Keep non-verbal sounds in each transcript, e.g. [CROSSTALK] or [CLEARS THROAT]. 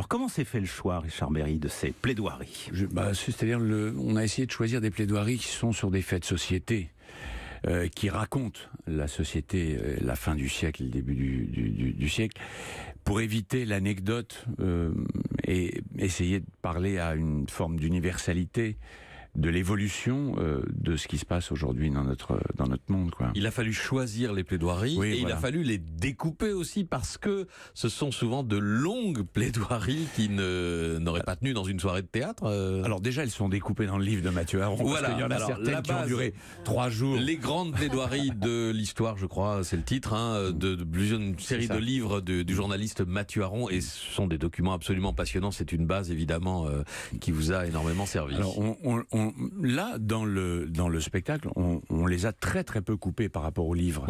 Alors comment s'est fait le choix, Richard Berry, de ces plaidoiries bah, C'est-à-dire, on a essayé de choisir des plaidoiries qui sont sur des faits de société. Euh, qui racontent la société, euh, la fin du siècle, le début du, siècle, pour éviter l'anecdote euh, et essayer de parler à une forme d'universalité de l'évolution euh, de ce qui se passe aujourd'hui dans notre, dans notre monde. Quoi. Il a fallu choisir les plaidoiries et il a fallu les découper aussi parce que ce sont souvent de longues plaidoiries qui n'auraient pas tenu dans une soirée de théâtre. Euh. Alors déjà, elles sont découpées dans le livre de Mathieu Aron. Voilà, il y en a certaines qui ont duré trois jours. Les grandes plaidoiries de [LAUGHS] l'histoire, je crois, c'est le titre, hein, mm. de, plusieurs séries de livres du journaliste Mathieu Aron et ce sont des documents absolument passionnants. C'est une base évidemment euh, qui vous a énormément servi. Alors, on là, dans le, dans le spectacle, on, les a très très peu coupées par rapport au livre.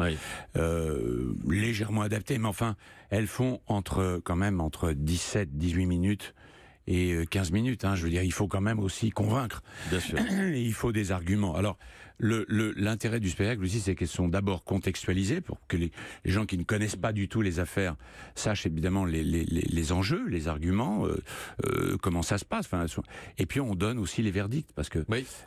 Euh, légèrement adaptées, mais enfin, elles font entre, quand même entre 17-18 minutes et 15 euh, minutes. Hein, je veux dire, il faut quand même aussi convaincre. Bien sûr. [CLEARS THROAT] il faut des arguments. Alors, l'intérêt le, du spectacle aussi, c'est qu'ils sont d'abord contextualisés, pour que les, gens qui ne connaissent pas du tout les affaires sachent évidemment les, enjeux, les arguments, euh, euh, comment ça se passe. Enfin, et puis on donne aussi les verdicts parce que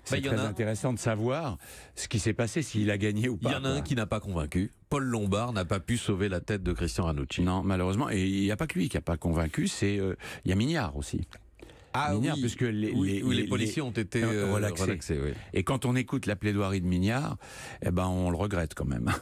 c'est bah, très intéressant de savoir ce qui s'est passé, s'il a gagné ou pas. Il y en a un qui n'a pas convaincu. Paul Lombard n'a pas pu sauver la tête de Christian Ranucci. Non, malheureusement. Et il n'y a pas que lui qui n'a pas convaincu, c'est il y a Mignard aussi ah, oui. puisque les, policiers ont été euh, relaxés. Et quand on écoute la plaidoirie de Mignard, eh ben, on le regrette quand même.